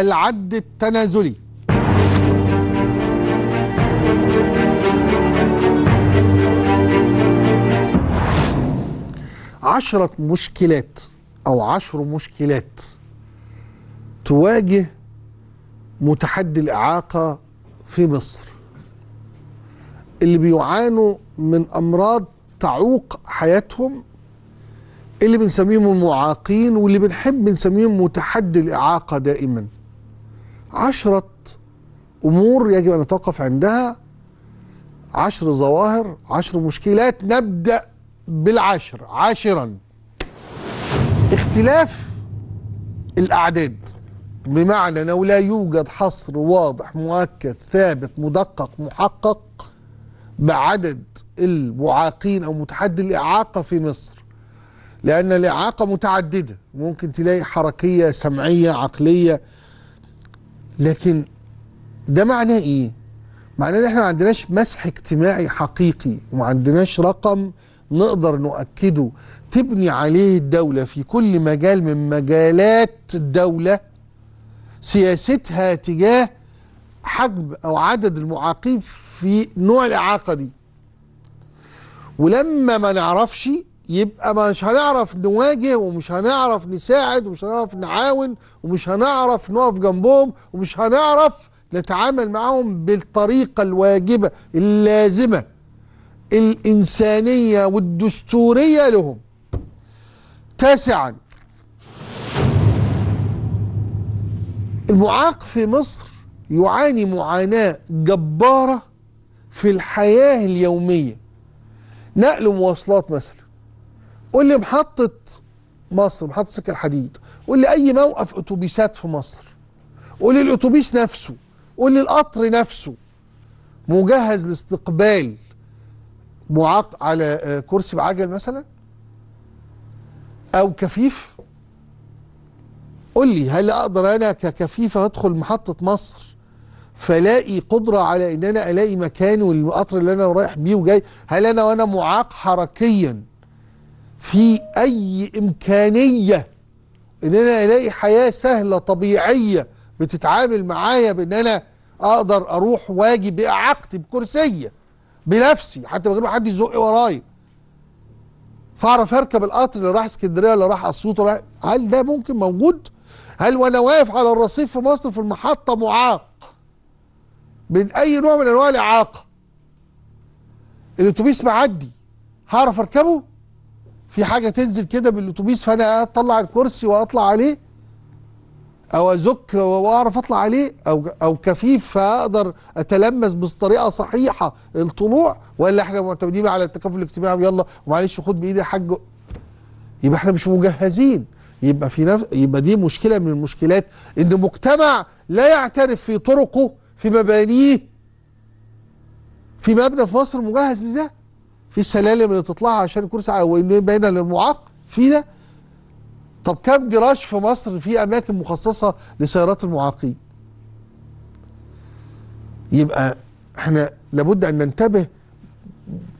العد التنازلي عشرة مشكلات أو عشر مشكلات تواجه متحدي الإعاقة في مصر اللي بيعانوا من أمراض تعوق حياتهم اللي بنسميهم المعاقين واللي بنحب نسميهم متحدي الإعاقة دائما عشرة أمور يجب أن نتوقف عندها عشر ظواهر عشر مشكلات نبدأ بالعشر عاشرا اختلاف الأعداد بمعنى أنه لا يوجد حصر واضح مؤكد ثابت مدقق محقق بعدد المعاقين أو متحدي الإعاقة في مصر لأن الإعاقة متعددة ممكن تلاقي حركية سمعية عقلية لكن ده معناه ايه معناه ان احنا ما عندناش مسح اجتماعي حقيقي وما عندناش رقم نقدر نؤكده تبني عليه الدولة في كل مجال من مجالات الدولة سياستها تجاه حجم أو عدد المعاقين في نوع الإعاقة دي ولما ما نعرفش يبقى مش هنعرف نواجه ومش هنعرف نساعد ومش هنعرف نعاون ومش هنعرف نقف جنبهم ومش هنعرف نتعامل معاهم بالطريقة الواجبة اللازمة الإنسانية والدستورية لهم تاسعا المعاق في مصر يعاني معاناة جبارة في الحياة اليومية نقل مواصلات مثلا قول لي محطة مصر محطة سكة الحديد قول لي أي موقف أتوبيسات في مصر قول لي الأتوبيس نفسه قول لي القطر نفسه مجهز لاستقبال معاق على آه، كرسي بعجل مثلا أو كفيف قول لي هل أقدر أنا ككفيفه أدخل محطة مصر فلاقي قدرة على إن أنا ألاقي مكان والقطر اللي أنا رايح بيه وجاي هل أنا وأنا معاق حركياً في أي إمكانية إن أنا ألاقي حياة سهلة طبيعية بتتعامل معايا بإن أنا أقدر أروح وأجي بإعاقتي بكرسية بنفسي حتى من غير ما حد يزق ورايا فأعرف أركب القطر اللي راح اسكندرية اللي راح أسيوط هل ده ممكن موجود؟ هل وأنا واقف على الرصيف في مصر في المحطة معاق من أي نوع من أنواع الإعاقة؟ الأتوبيس معدي هعرف أركبه؟ في حاجه تنزل كده بالاتوبيس فانا اطلع الكرسي واطلع عليه او ازك واعرف اطلع عليه او او كفيف فاقدر اتلمس بطريقه صحيحه الطلوع ولا احنا معتمدين على التكافل الاجتماعي يلا معلش خد بايدي يا حاج يبقى احنا مش مجهزين يبقى في نف... يبقى دي مشكله من المشكلات ان مجتمع لا يعترف في طرقه في مبانيه في مبنى في مصر مجهز لده في سلالم اللي تطلعها عشان الكرسي بين للمعاق في ده طب كم جراج في مصر في اماكن مخصصه لسيارات المعاقين يبقى احنا لابد ان ننتبه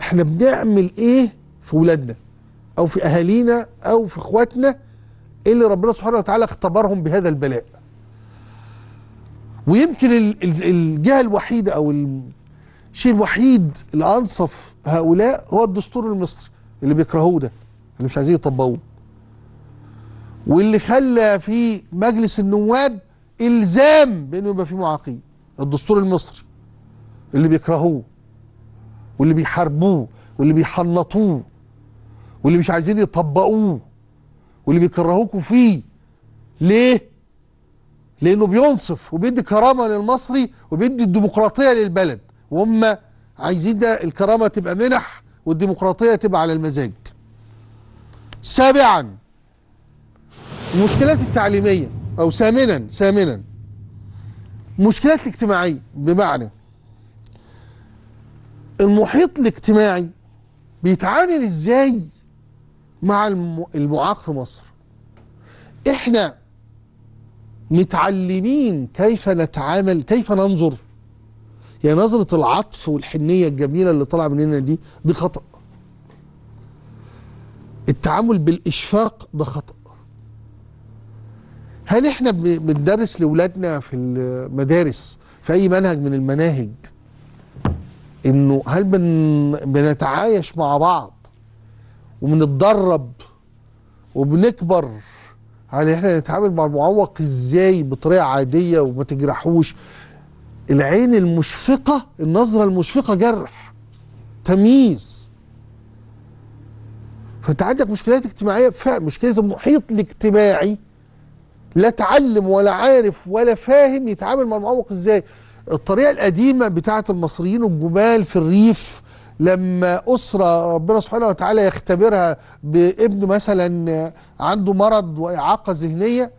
احنا بنعمل ايه في ولادنا او في اهالينا او في اخواتنا اللي ربنا سبحانه وتعالى اختبرهم بهذا البلاء ويمكن الجهه الوحيده او الشيء الوحيد الانصف هؤلاء هو الدستور المصري اللي بيكرهوه ده اللي مش عايزين يطبقوه واللي خلى في مجلس النواب الزام بانه يبقى في معاقين الدستور المصري اللي بيكرهوه واللي بيحاربوه واللي بيحنطوه واللي مش عايزين يطبقوه واللي بيكرهوكوا فيه ليه؟ لانه بينصف وبيدي كرامه للمصري وبيدي الديمقراطيه للبلد وهم عايزين ده الكرامه تبقى منح والديمقراطيه تبقى على المزاج سابعا المشكلات التعليميه او ثامنا ثامنا المشكلات الاجتماعيه بمعنى المحيط الاجتماعي بيتعامل ازاي مع المعاق في مصر احنا متعلمين كيف نتعامل كيف ننظر يعني نظره العطف والحنيه الجميله اللي طالعه مننا دي دي خطا التعامل بالاشفاق ده خطا هل احنا بندرس لاولادنا في المدارس في اي منهج من المناهج انه هل بن بنتعايش مع بعض وبنتدرب وبنكبر على احنا نتعامل مع المعوق ازاي بطريقه عاديه وما تجرحوش العين المشفقة النظرة المشفقة جرح تمييز فانت عندك مشكلات اجتماعية فعلا مشكلة المحيط الاجتماعي لا تعلم ولا عارف ولا فاهم يتعامل مع المعوق ازاي الطريقة القديمة بتاعة المصريين الجمال في الريف لما أسرة ربنا سبحانه وتعالى يختبرها بابن مثلا عنده مرض وإعاقة ذهنية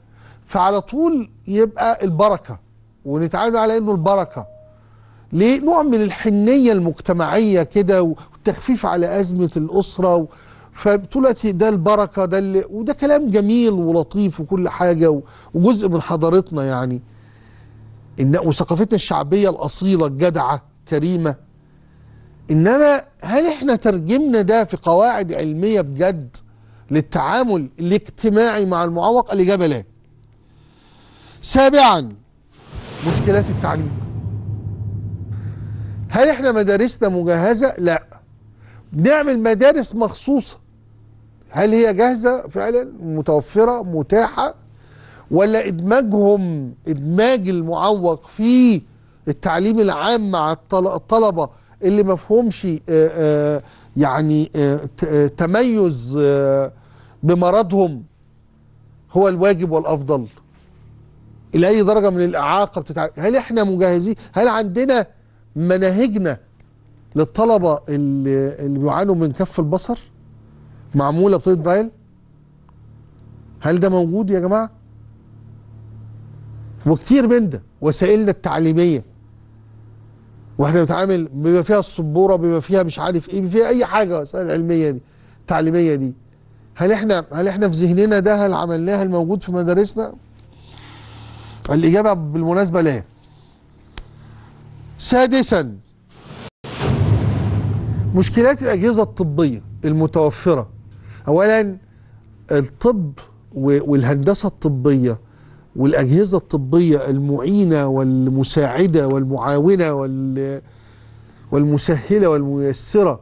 فعلى طول يبقى البركة ونتعامل على انه البركه ليه نوع من الحنيه المجتمعيه كده والتخفيف على ازمه الاسره فبتقول ده البركه ده اللي وده كلام جميل ولطيف وكل حاجه وجزء من حضارتنا يعني إن وثقافتنا الشعبيه الاصيله الجدعه كريمه انما هل احنا ترجمنا ده في قواعد علميه بجد للتعامل الاجتماعي مع المعوق الاجابه لا سابعا مشكلات التعليم هل احنا مدارسنا مجهزة؟ لا بنعمل مدارس مخصوصة هل هي جاهزة فعلا متوفرة متاحة ولا ادماجهم ادماج المعوق في التعليم العام مع الطلبة اللي مفهومش يعني تميز بمرضهم هو الواجب والأفضل الى اي درجه من الاعاقه بتتع... هل احنا مجهزين هل عندنا مناهجنا للطلبه اللي, اللي بيعانوا من كف البصر معموله بطريقه برايل هل ده موجود يا جماعه وكتير من ده وسائلنا التعليميه واحنا بنتعامل بما فيها السبوره بما فيها مش عارف ايه فيها اي حاجه وسائل علميه دي التعليميه دي هل احنا هل احنا في ذهننا ده هل عملناها الموجود في مدارسنا الإجابة بالمناسبة لا سادسا مشكلات الأجهزة الطبية المتوفرة أولا الطب والهندسة الطبية والأجهزة الطبية المعينة والمساعدة والمعاونة والمسهلة والميسرة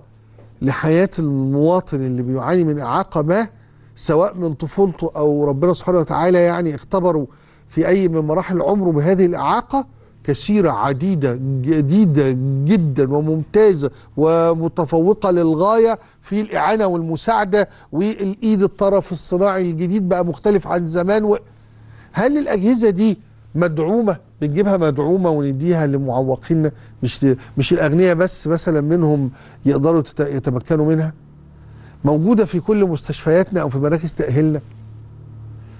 لحياة المواطن اللي بيعاني من إعاقة ما سواء من طفولته أو ربنا سبحانه وتعالى يعني اختبره في أي من مراحل عمره بهذه الإعاقة كثيرة عديدة جديدة جدا وممتازة ومتفوقة للغاية في الإعانة والمساعدة والإيد الطرف الصناعي الجديد بقى مختلف عن زمان و... هل الأجهزة دي مدعومة بنجيبها مدعومة ونديها لمعوقين مش مش الأغنياء بس مثلا منهم يقدروا يتمكنوا منها موجودة في كل مستشفياتنا أو في مراكز تأهيلنا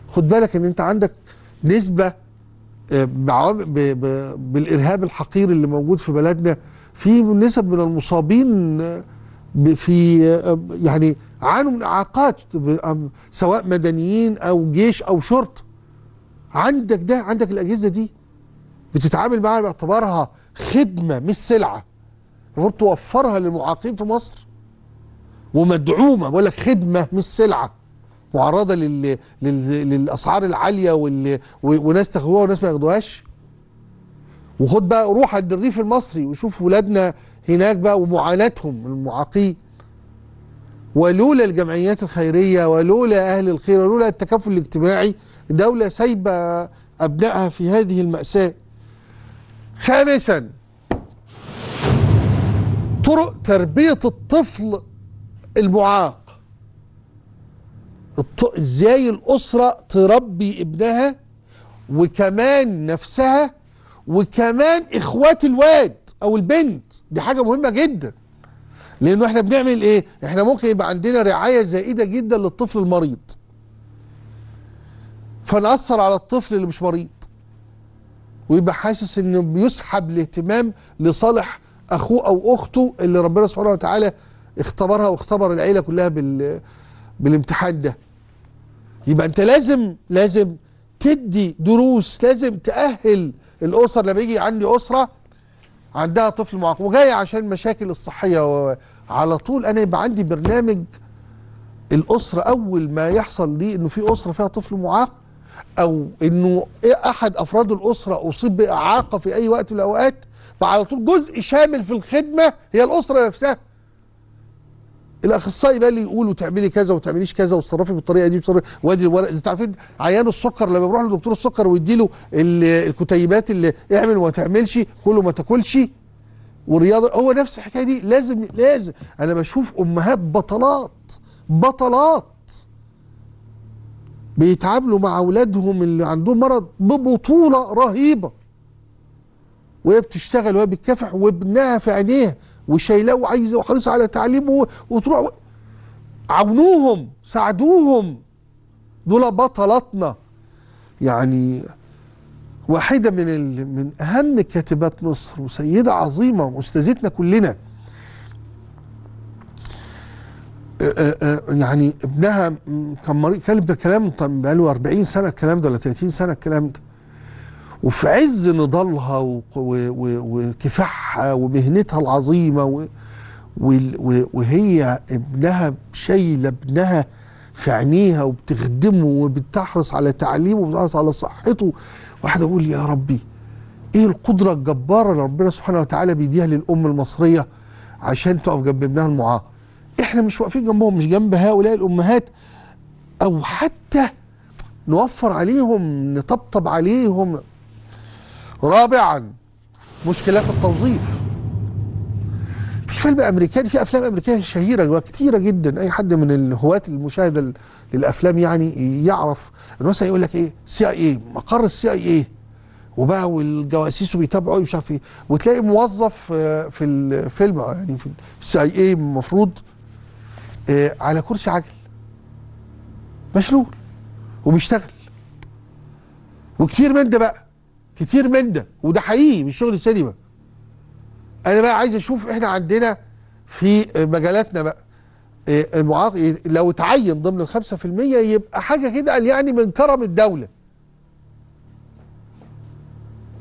خد بالك إن أنت عندك نسبة آه، بالإرهاب الحقير اللي موجود في بلدنا في نسب من المصابين آه، في آه، يعني عانوا من إعاقات سواء مدنيين أو جيش أو شرطة عندك ده عندك الأجهزة دي بتتعامل معها باعتبارها خدمة مش سلعة المفروض توفرها للمعاقين في مصر ومدعومة ولا خدمة مش سلعة معرضه لل... لل... للاسعار العاليه وال... وناس تاخدوها وناس ما ياخدوهاش وخد بقى روح عند الريف المصري وشوف ولادنا هناك بقى ومعاناتهم المعاقين ولولا الجمعيات الخيريه ولولا اهل الخير ولولا التكافل الاجتماعي الدوله سايبه ابنائها في هذه الماساه خامسا طرق تربيه الطفل المعاق ازاي الاسره تربي ابنها وكمان نفسها وكمان اخوات الواد او البنت دي حاجه مهمه جدا لانه احنا بنعمل ايه احنا ممكن يبقى عندنا رعايه زائده جدا للطفل المريض فنأثر على الطفل اللي مش مريض ويبقى حاسس انه بيسحب الاهتمام لصالح اخوه او اخته اللي ربنا سبحانه وتعالى اختبرها واختبر العيله كلها بال بالامتحان ده يبقى انت لازم لازم تدي دروس لازم تأهل الأسر لما يجي عندي أسرة عندها طفل معاق وجاي عشان مشاكل الصحية على طول أنا يبقى عندي برنامج الأسرة أول ما يحصل لي إنه في أسرة فيها طفل معاق أو إنه إيه أحد أفراد الأسرة أصيب بإعاقة في أي وقت من الأوقات فعلى طول جزء شامل في الخدمة هي الأسرة نفسها الاخصائي بقى اللي يقول وتعملي كذا وتعمليش كذا وتصرفي بالطريقه دي وتصرفي وادي الورق انت عارفين عيان السكر لما بيروح لدكتور السكر ويديله الكتيبات اللي اعمل وما تعملش كله ما تاكلش والرياضه هو نفس الحكايه دي لازم لازم انا بشوف امهات بطلات بطلات بيتعاملوا مع اولادهم اللي عندهم مرض ببطوله رهيبه وهي بتشتغل وهي بتكافح وابنها في عينيها وشايلاه وعايزه وحريصه على تعليمه وتروح عاونوهم ساعدوهم دول بطلاتنا يعني واحدة من من أهم كاتبات مصر وسيدة عظيمة وأستاذتنا كلنا يعني ابنها كان مريض كلب كلام بقاله 40 سنة الكلام ده ولا 30 سنة الكلام ده وفي عز نضالها وكفاحها ومهنتها العظيمة وهي ابنها شايلة ابنها في عينيها وبتخدمه وبتحرص على تعليمه وبتحرص على صحته واحد اقول يا ربي ايه القدره الجباره اللي ربنا سبحانه وتعالى بيديها للام المصريه عشان تقف جنب ابنها المعاق احنا مش واقفين جنبهم مش جنب هؤلاء الامهات او حتى نوفر عليهم نطبطب عليهم رابعا مشكلات التوظيف في فيلم امريكاني في افلام امريكيه شهيره وكثيره جدا اي حد من الهواة المشاهده للافلام يعني يعرف انه مثلا يقول لك ايه سي اي اي مقر السي اي اي وبقى والجواسيس بيتابعوا مش عارف ايه وتلاقي موظف آه، في الفيلم آه، يعني في السي اي اي المفروض آه، على كرسي عجل مشلول وبيشتغل وكتير من ده بقى كتير من ده وده حقيقي مش شغل سينما انا بقى عايز اشوف احنا عندنا في مجالاتنا بقى آه، المعاق لو اتعين ضمن ال 5% يبقى حاجه كده قال يعني من كرم الدوله.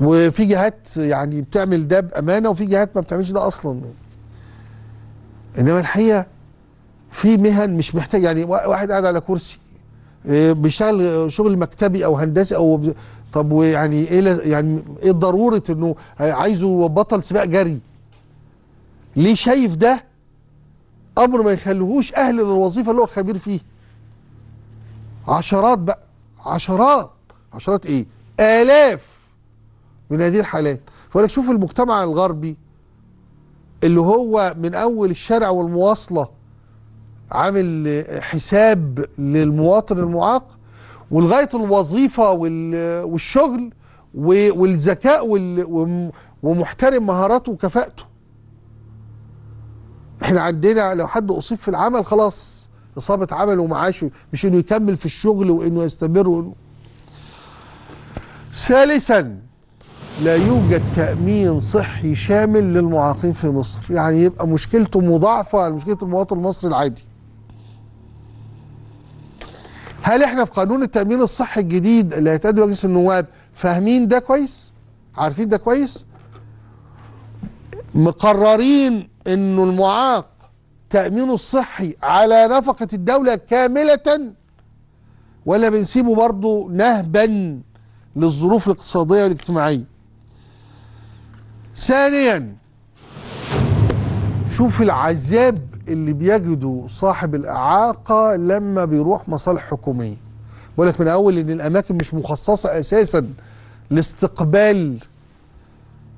وفي جهات يعني بتعمل ده بامانه وفي جهات ما بتعملش ده اصلا. انما الحقيقه في مهن مش محتاج يعني واحد قاعد على كرسي إيه، بيشتغل شغل مكتبي او هندسي او طب ويعني ايه يعني ايه ضروره انه عايزه بطل سباق جري ليه شايف ده امر ما يخليهوش اهل للوظيفه اللي هو خبير فيه عشرات بقى عشرات عشرات ايه الاف من هذه الحالات فانا شوف المجتمع الغربي اللي هو من اول الشارع والمواصله عامل حساب للمواطن المعاق ولغايه الوظيفه والشغل والذكاء ومحترم مهاراته وكفاءته احنا عندنا لو حد اصيب في العمل خلاص اصابه عمل ومعاشه مش انه يكمل في الشغل وانه يستمر وإنه ثالثا لا يوجد تامين صحي شامل للمعاقين في مصر يعني يبقى مشكلته مضاعفه على مشكله المواطن المصري العادي هل احنا في قانون التامين الصحي الجديد اللي هيتقدم مجلس النواب فاهمين ده كويس عارفين ده كويس مقررين انه المعاق تامينه الصحي على نفقه الدوله كامله ولا بنسيبه برضه نهبا للظروف الاقتصاديه والاجتماعيه ثانيا شوف العذاب اللي بيجدوا صاحب الإعاقة لما بيروح مصالح حكومية بقولك من أول إن الأماكن مش مخصصة أساسا لاستقبال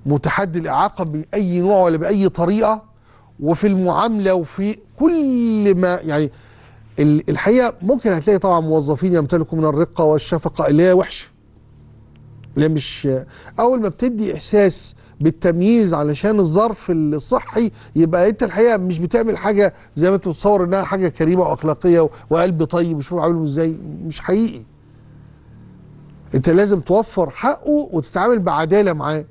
متحدي الإعاقة بأي نوع ولا بأي طريقة وفي المعاملة وفي كل ما يعني الحقيقة ممكن هتلاقي طبعا موظفين يمتلكوا من الرقة والشفقة اللي هي وحشة لا مش اول ما بتدي احساس بالتمييز علشان الظرف الصحي يبقى انت الحقيقه مش بتعمل حاجه زي ما انت بتصور انها حاجه كريمه واخلاقيه وقلب طيب وشوف عامله ازاي مش حقيقي انت لازم توفر حقه وتتعامل بعداله معاه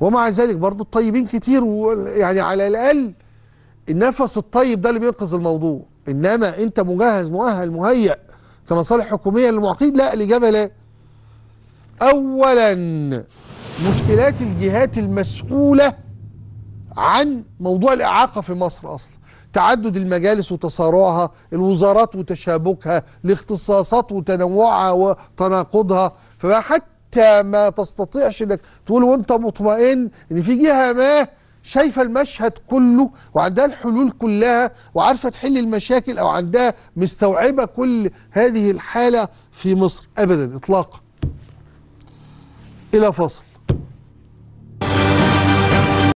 ومع ذلك برضو الطيبين كتير يعني على الاقل النفس الطيب ده اللي بينقذ الموضوع انما انت مجهز مؤهل مهيئ كمصالح حكوميه للمعاقين لا الاجابه لا أولا مشكلات الجهات المسؤولة عن موضوع الإعاقة في مصر أصلا تعدد المجالس وتصارعها الوزارات وتشابكها الاختصاصات وتنوعها وتناقضها فحتى ما تستطيعش انك تقول وانت مطمئن ان في جهه ما شايفه المشهد كله وعندها الحلول كلها وعارفه تحل المشاكل او عندها مستوعبه كل هذه الحاله في مصر ابدا اطلاقا إلى فصل